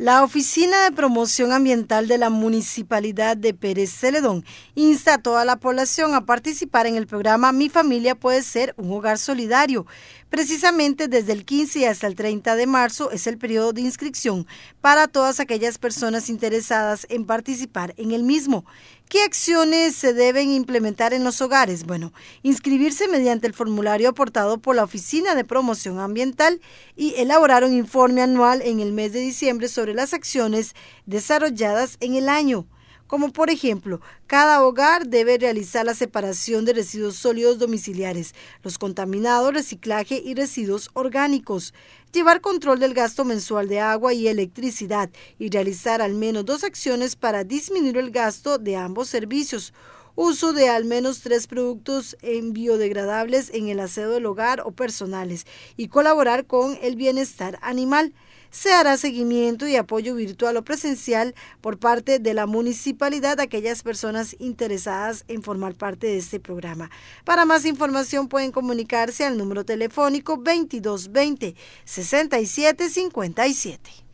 La Oficina de Promoción Ambiental de la Municipalidad de Pérez Celedón insta a toda la población a participar en el programa Mi familia puede ser un hogar solidario. Precisamente desde el 15 hasta el 30 de marzo es el periodo de inscripción para todas aquellas personas interesadas en participar en el mismo. ¿Qué acciones se deben implementar en los hogares? Bueno, inscribirse mediante el formulario aportado por la Oficina de Promoción Ambiental y elaborar un informe anual en el mes de diciembre sobre las acciones desarrolladas en el año como por ejemplo, cada hogar debe realizar la separación de residuos sólidos domiciliares, los contaminados, reciclaje y residuos orgánicos, llevar control del gasto mensual de agua y electricidad y realizar al menos dos acciones para disminuir el gasto de ambos servicios. Uso de al menos tres productos biodegradables en el aseo del hogar o personales y colaborar con el bienestar animal se hará seguimiento y apoyo virtual o presencial por parte de la municipalidad a aquellas personas interesadas en formar parte de este programa. Para más información pueden comunicarse al número telefónico 2220 6757.